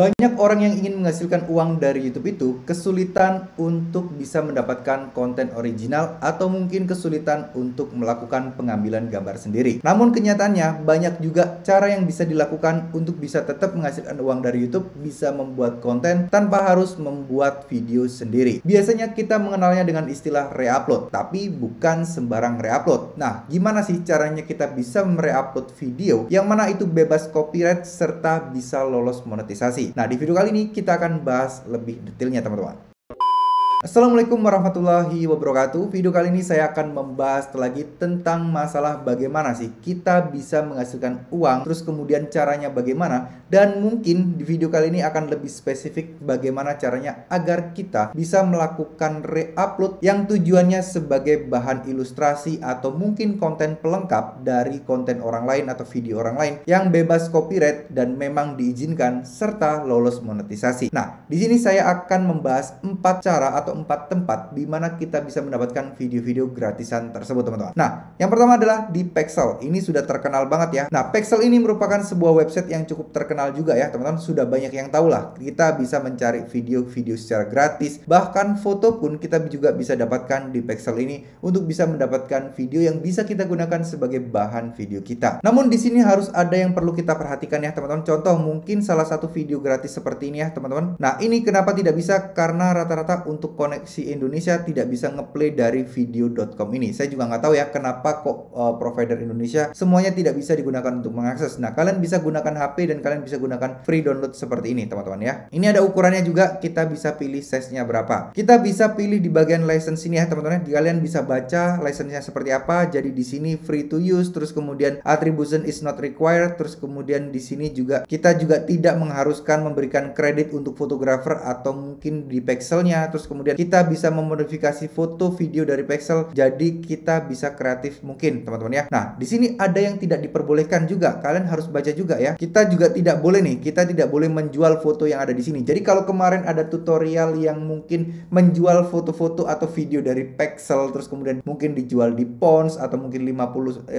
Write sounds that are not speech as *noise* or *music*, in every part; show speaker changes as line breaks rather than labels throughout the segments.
Banyak orang yang ingin menghasilkan uang dari YouTube itu kesulitan untuk bisa mendapatkan konten original atau mungkin kesulitan untuk melakukan pengambilan gambar sendiri. Namun kenyataannya banyak juga cara yang bisa dilakukan untuk bisa tetap menghasilkan uang dari YouTube bisa membuat konten tanpa harus membuat video sendiri. Biasanya kita mengenalnya dengan istilah reupload, tapi bukan sembarang reupload. Nah, gimana sih caranya kita bisa mereupload video yang mana itu bebas copyright serta bisa lolos monetisasi? Nah, di video kali ini kita akan bahas lebih detailnya teman-teman. Assalamualaikum warahmatullahi wabarakatuh. Video kali ini saya akan membahas lagi tentang masalah bagaimana sih kita bisa menghasilkan uang, terus kemudian caranya bagaimana, dan mungkin di video kali ini akan lebih spesifik bagaimana caranya agar kita bisa melakukan re-upload yang tujuannya sebagai bahan ilustrasi atau mungkin konten pelengkap dari konten orang lain atau video orang lain yang bebas copyright dan memang diizinkan serta lolos monetisasi. Nah, di sini saya akan membahas empat cara atau atau empat tempat di mana kita bisa mendapatkan video-video gratisan tersebut teman-teman. Nah, yang pertama adalah di Pexel. Ini sudah terkenal banget ya. Nah, Pexel ini merupakan sebuah website yang cukup terkenal juga ya teman-teman. Sudah banyak yang tahu lah. Kita bisa mencari video-video secara gratis. Bahkan foto pun kita juga bisa dapatkan di Pexel ini untuk bisa mendapatkan video yang bisa kita gunakan sebagai bahan video kita. Namun di sini harus ada yang perlu kita perhatikan ya teman-teman. Contoh mungkin salah satu video gratis seperti ini ya teman-teman. Nah, ini kenapa tidak bisa? Karena rata-rata untuk koneksi Indonesia tidak bisa ngeplay dari video.com ini. Saya juga nggak tahu ya kenapa kok uh, provider Indonesia semuanya tidak bisa digunakan untuk mengakses. Nah, kalian bisa gunakan HP dan kalian bisa gunakan free download seperti ini, teman-teman ya. Ini ada ukurannya juga, kita bisa pilih size-nya berapa. Kita bisa pilih di bagian license ini ya, teman-teman. Ya. Kalian bisa baca license-nya seperti apa. Jadi di sini free to use, terus kemudian attribution is not required, terus kemudian di sini juga kita juga tidak mengharuskan memberikan kredit untuk fotografer atau mungkin di pixelnya, terus kemudian kemudian kita bisa memodifikasi foto, video dari pixel, jadi kita bisa kreatif mungkin, teman-teman ya. Nah, di sini ada yang tidak diperbolehkan juga, kalian harus baca juga ya. Kita juga tidak boleh nih, kita tidak boleh menjual foto yang ada di sini. Jadi kalau kemarin ada tutorial yang mungkin menjual foto-foto atau video dari pixel, terus kemudian mungkin dijual di pons atau mungkin 50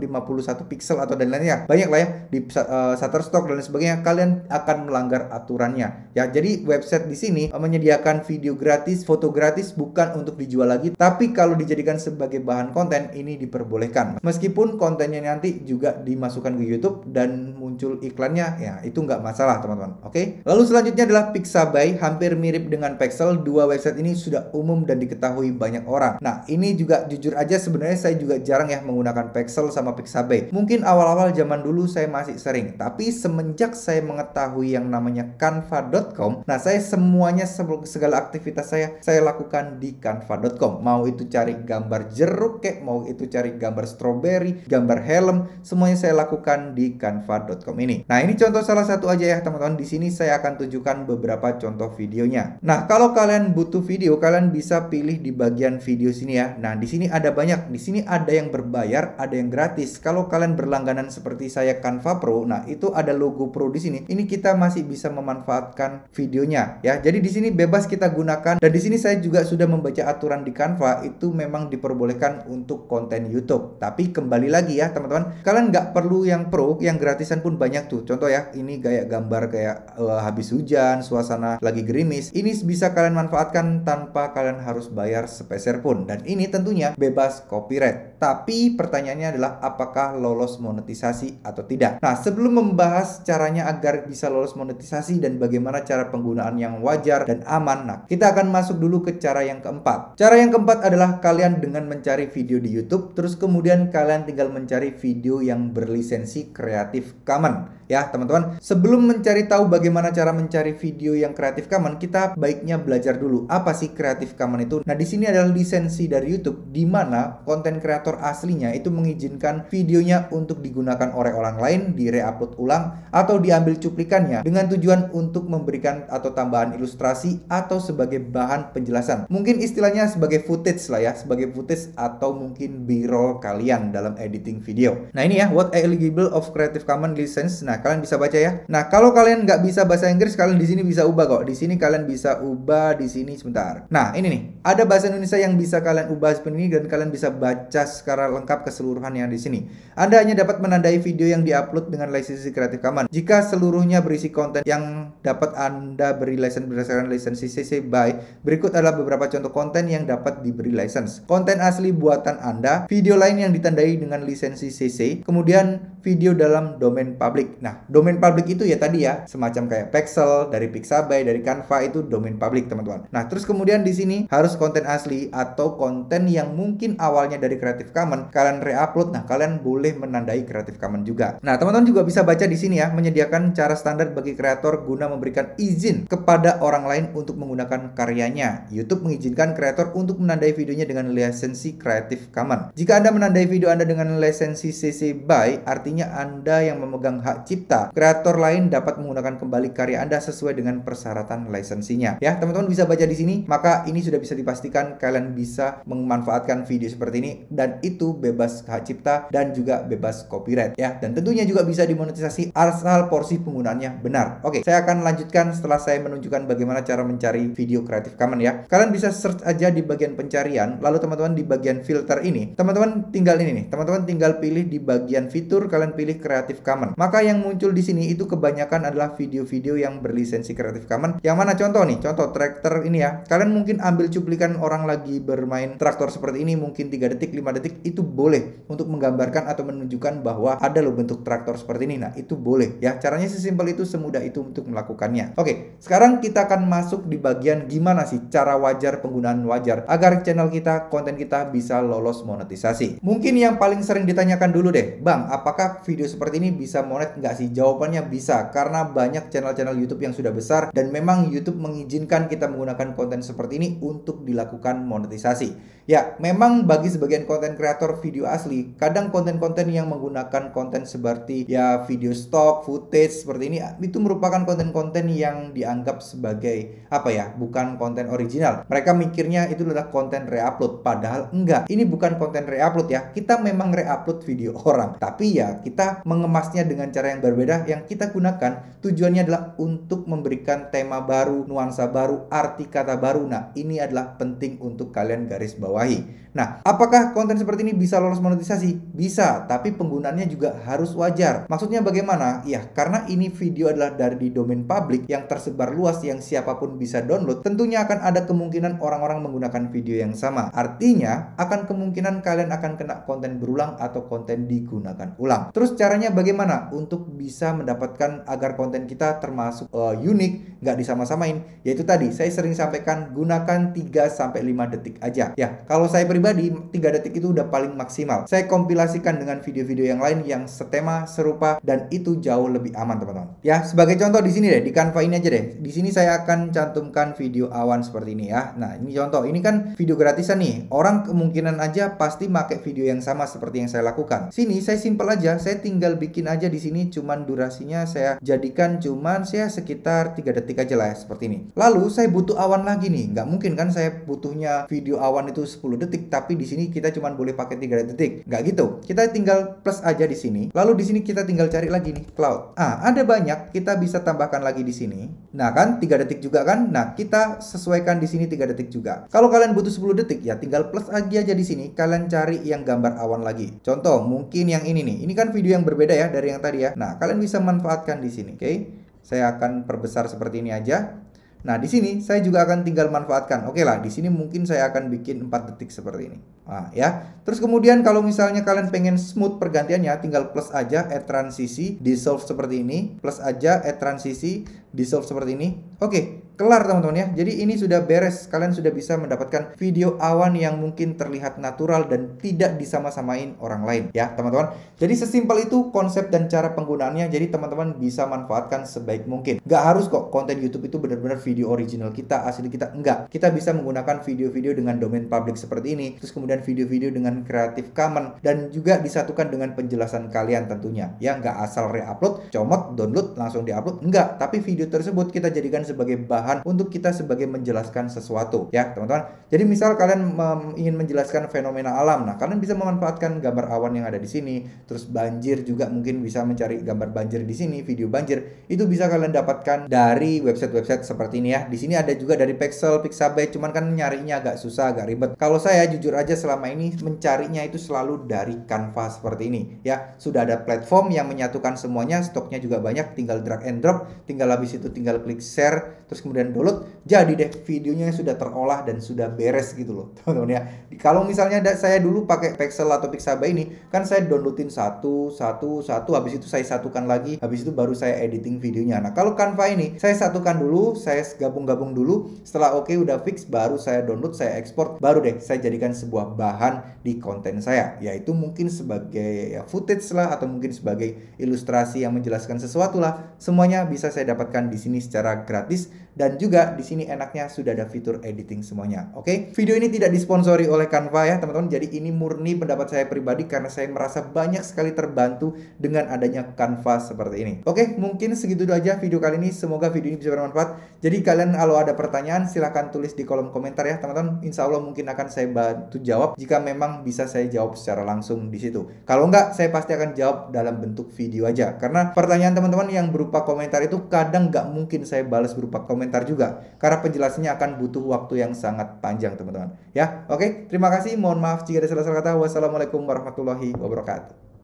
51 eh, pixel atau dan lainnya, banyak lah ya di eh, Shutterstock dan sebagainya, kalian akan melanggar aturannya. Ya, jadi website di sini eh, menyediakan video gratis gratis, foto gratis bukan untuk dijual lagi, tapi kalau dijadikan sebagai bahan konten ini diperbolehkan. Meskipun kontennya nanti juga dimasukkan ke YouTube dan muncul iklannya ya itu nggak masalah teman-teman oke lalu selanjutnya adalah Pixabay hampir mirip dengan pixel dua website ini sudah umum dan diketahui banyak orang nah ini juga jujur aja sebenarnya saya juga jarang ya menggunakan pixel sama Pixabay mungkin awal-awal zaman dulu saya masih sering tapi semenjak saya mengetahui yang namanya canva.com nah saya semuanya segala aktivitas saya saya lakukan di canva.com mau itu cari gambar jeruk kek mau itu cari gambar stroberi gambar helm semuanya saya lakukan di canva.com ini. Nah, ini contoh salah satu aja ya teman-teman. Di sini saya akan tunjukkan beberapa contoh videonya. Nah, kalau kalian butuh video, kalian bisa pilih di bagian video sini ya. Nah, di sini ada banyak. Di sini ada yang berbayar, ada yang gratis. Kalau kalian berlangganan seperti saya Canva Pro, nah itu ada logo Pro di sini. Ini kita masih bisa memanfaatkan videonya ya. Jadi di sini bebas kita gunakan dan di sini saya juga sudah membaca aturan di Canva itu memang diperbolehkan untuk konten YouTube. Tapi kembali lagi ya teman-teman, kalian nggak perlu yang Pro, yang gratisan pun banyak tuh. Contoh ya, ini kayak gambar kayak uh, habis hujan, suasana lagi gerimis. Ini bisa kalian manfaatkan tanpa kalian harus bayar sepeser pun. Dan ini tentunya bebas copyright. Tapi pertanyaannya adalah apakah lolos monetisasi atau tidak. Nah, sebelum membahas caranya agar bisa lolos monetisasi dan bagaimana cara penggunaan yang wajar dan aman, nah kita akan masuk dulu ke cara yang keempat. Cara yang keempat adalah kalian dengan mencari video di YouTube, terus kemudian kalian tinggal mencari video yang berlisensi kreatif Commons Common ya teman-teman. Sebelum mencari tahu bagaimana cara mencari video yang kreatif common, kita baiknya belajar dulu apa sih kreatif common itu. Nah, di sini adalah lisensi dari YouTube di mana konten kreator aslinya itu mengizinkan videonya untuk digunakan oleh orang lain, di reupload ulang atau diambil cuplikannya dengan tujuan untuk memberikan atau tambahan ilustrasi atau sebagai bahan penjelasan. Mungkin istilahnya sebagai footage lah ya, sebagai footage atau mungkin b-roll kalian dalam editing video. Nah, ini ya what eligible of Creative di Sense. Nah, kalian bisa baca ya. Nah, kalau kalian nggak bisa bahasa Inggris, kalian di sini bisa ubah kok. Di sini kalian bisa ubah di sini sebentar. Nah, ini nih. Ada bahasa Indonesia yang bisa kalian ubah seperti ini dan kalian bisa baca secara lengkap keseluruhan yang di sini. Anda hanya dapat menandai video yang diupload dengan lisensi Creative Commons jika seluruhnya berisi konten yang dapat Anda beri lisensi berdasarkan lisensi CC BY. Berikut adalah beberapa contoh konten yang dapat diberi lisensi. Konten asli buatan Anda, video lain yang ditandai dengan lisensi CC, kemudian video dalam domain public. Nah, domain public itu ya tadi ya, semacam kayak pixel dari Pixabay, dari Canva itu domain public, teman-teman. Nah, terus kemudian di sini harus konten asli atau konten yang mungkin awalnya dari Creative Commons kalian reupload. Nah, kalian boleh menandai Creative Commons juga. Nah, teman-teman juga bisa baca di sini ya, menyediakan cara standar bagi kreator guna memberikan izin kepada orang lain untuk menggunakan karyanya. YouTube mengizinkan kreator untuk menandai videonya dengan lisensi Creative Commons. Jika Anda menandai video Anda dengan lisensi CC BY, artinya Anda yang memegang pemegang hak cipta, kreator lain dapat menggunakan kembali karya Anda sesuai dengan persyaratan lisensinya. Ya, teman-teman bisa baca di sini, maka ini sudah bisa dipastikan kalian bisa memanfaatkan video seperti ini dan itu bebas hak cipta dan juga bebas copyright ya. Dan tentunya juga bisa dimonetisasi arsenal porsi penggunaannya benar. Oke, saya akan lanjutkan setelah saya menunjukkan bagaimana cara mencari video kreatif common ya. Kalian bisa search aja di bagian pencarian, lalu teman-teman di bagian filter ini, teman-teman tinggal ini nih, teman-teman tinggal pilih di bagian fitur kalian pilih kreatif common. Maka yang muncul di sini itu kebanyakan adalah video-video yang berlisensi Creative Commons. Yang mana contoh nih, contoh traktor ini ya. Kalian mungkin ambil cuplikan orang lagi bermain traktor seperti ini mungkin 3 detik, 5 detik itu boleh untuk menggambarkan atau menunjukkan bahwa ada loh bentuk traktor seperti ini. Nah, itu boleh ya. Caranya sesimpel itu, semudah itu untuk melakukannya. Oke, sekarang kita akan masuk di bagian gimana sih cara wajar penggunaan wajar agar channel kita, konten kita bisa lolos monetisasi. Mungkin yang paling sering ditanyakan dulu deh, Bang, apakah video seperti ini bisa monet nggak sih? Jawabannya bisa, karena banyak channel-channel YouTube yang sudah besar dan memang YouTube mengizinkan kita menggunakan konten seperti ini untuk dilakukan monetisasi. Ya, memang bagi sebagian konten kreator video asli, kadang konten-konten yang menggunakan konten seperti ya video stock, footage seperti ini itu merupakan konten-konten yang dianggap sebagai apa ya? Bukan konten original. Mereka mikirnya itu adalah konten reupload, padahal enggak. Ini bukan konten reupload ya. Kita memang reupload video orang, tapi ya kita mengemasnya dengan dengan cara yang berbeda yang kita gunakan tujuannya adalah untuk memberikan tema baru, nuansa baru, arti kata baru. Nah, ini adalah penting untuk kalian garis bawahi. Nah, apakah konten seperti ini bisa lolos monetisasi? Bisa, tapi penggunaannya juga harus wajar. Maksudnya bagaimana? Ya, karena ini video adalah dari di domain publik yang tersebar luas yang siapapun bisa download, tentunya akan ada kemungkinan orang-orang menggunakan video yang sama. Artinya, akan kemungkinan kalian akan kena konten berulang atau konten digunakan ulang. Terus caranya bagaimana? untuk bisa mendapatkan agar konten kita termasuk uh, unik, nggak disama-samain. Yaitu tadi saya sering sampaikan gunakan 3 sampai 5 detik aja. Ya, kalau saya pribadi 3 detik itu udah paling maksimal. Saya kompilasikan dengan video-video yang lain yang setema serupa dan itu jauh lebih aman, teman-teman. Ya, sebagai contoh di sini deh, di Canva ini aja deh. Di sini saya akan cantumkan video awan seperti ini ya. Nah, ini contoh. Ini kan video gratisan nih. Orang kemungkinan aja pasti make video yang sama seperti yang saya lakukan. Sini saya simpel aja, saya tinggal bikin aja di di sini cuman durasinya saya jadikan cuman saya sekitar 3 detik aja lah ya, seperti ini. Lalu saya butuh awan lagi nih. Nggak mungkin kan saya butuhnya video awan itu 10 detik tapi di sini kita cuman boleh pakai 3 detik. Nggak gitu. Kita tinggal plus aja di sini. Lalu di sini kita tinggal cari lagi nih cloud. Ah, ada banyak kita bisa tambahkan lagi di sini. Nah, kan 3 detik juga kan? Nah, kita sesuaikan di sini 3 detik juga. Kalau kalian butuh 10 detik ya tinggal plus aja aja di sini kalian cari yang gambar awan lagi. Contoh mungkin yang ini nih. Ini kan video yang berbeda ya dari yang yang tadi ya. Nah, kalian bisa manfaatkan di sini, oke? Okay? Saya akan perbesar seperti ini aja. Nah, di sini saya juga akan tinggal manfaatkan. Oke okay lah, di sini mungkin saya akan bikin 4 detik seperti ini. Nah, ya. Terus kemudian kalau misalnya kalian pengen smooth pergantiannya, tinggal plus aja add transisi, dissolve seperti ini, plus aja add transisi, dissolve seperti ini. Oke. Okay kelar teman-teman ya. Jadi ini sudah beres, kalian sudah bisa mendapatkan video awan yang mungkin terlihat natural dan tidak disama-samain orang lain ya teman-teman. Jadi sesimpel itu konsep dan cara penggunaannya. Jadi teman-teman bisa manfaatkan sebaik mungkin. Gak harus kok konten YouTube itu benar-benar video original kita, asli kita. Enggak. Kita bisa menggunakan video-video dengan domain public seperti ini. Terus kemudian video-video dengan Creative common dan juga disatukan dengan penjelasan kalian tentunya. Ya nggak asal re-upload, comot, download, langsung di-upload. Enggak. Tapi video tersebut kita jadikan sebagai bahan untuk kita sebagai menjelaskan sesuatu ya teman-teman. Jadi misal kalian ingin menjelaskan fenomena alam, nah kalian bisa memanfaatkan gambar awan yang ada di sini, terus banjir juga mungkin bisa mencari gambar banjir di sini, video banjir itu bisa kalian dapatkan dari website-website seperti ini ya. Di sini ada juga dari Pixel Pixabay, cuman kan nyarinya agak susah, agak ribet. Kalau saya jujur aja selama ini mencarinya itu selalu dari Canva seperti ini ya. Sudah ada platform yang menyatukan semuanya, stoknya juga banyak, tinggal drag and drop, tinggal habis itu tinggal klik share, terus kemudian dan download jadi deh videonya sudah terolah dan sudah beres gitu loh *laughs* teman-teman ya kalau misalnya saya dulu pakai pixel atau pixabay ini kan saya downloadin satu satu satu habis itu saya satukan lagi habis itu baru saya editing videonya nah kalau Canva ini saya satukan dulu saya gabung-gabung dulu setelah oke okay, udah fix baru saya download saya export baru deh saya jadikan sebuah bahan di konten saya yaitu mungkin sebagai ya, footage lah atau mungkin sebagai ilustrasi yang menjelaskan sesuatu lah semuanya bisa saya dapatkan di sini secara gratis dan juga di sini enaknya sudah ada fitur editing semuanya. Oke, okay? video ini tidak disponsori oleh Canva ya teman-teman. Jadi ini murni pendapat saya pribadi karena saya merasa banyak sekali terbantu dengan adanya Canva seperti ini. Oke, okay, mungkin segitu dulu aja video kali ini. Semoga video ini bisa bermanfaat. Jadi kalian kalau ada pertanyaan silahkan tulis di kolom komentar ya teman-teman. Insya Allah mungkin akan saya bantu jawab jika memang bisa saya jawab secara langsung di situ. Kalau enggak, saya pasti akan jawab dalam bentuk video aja. Karena pertanyaan teman-teman yang berupa komentar itu kadang nggak mungkin saya balas berupa komentar komentar juga karena penjelasannya akan butuh waktu yang sangat panjang teman-teman ya oke terima kasih mohon maaf jika ada salah-salah kata wassalamualaikum warahmatullahi wabarakatuh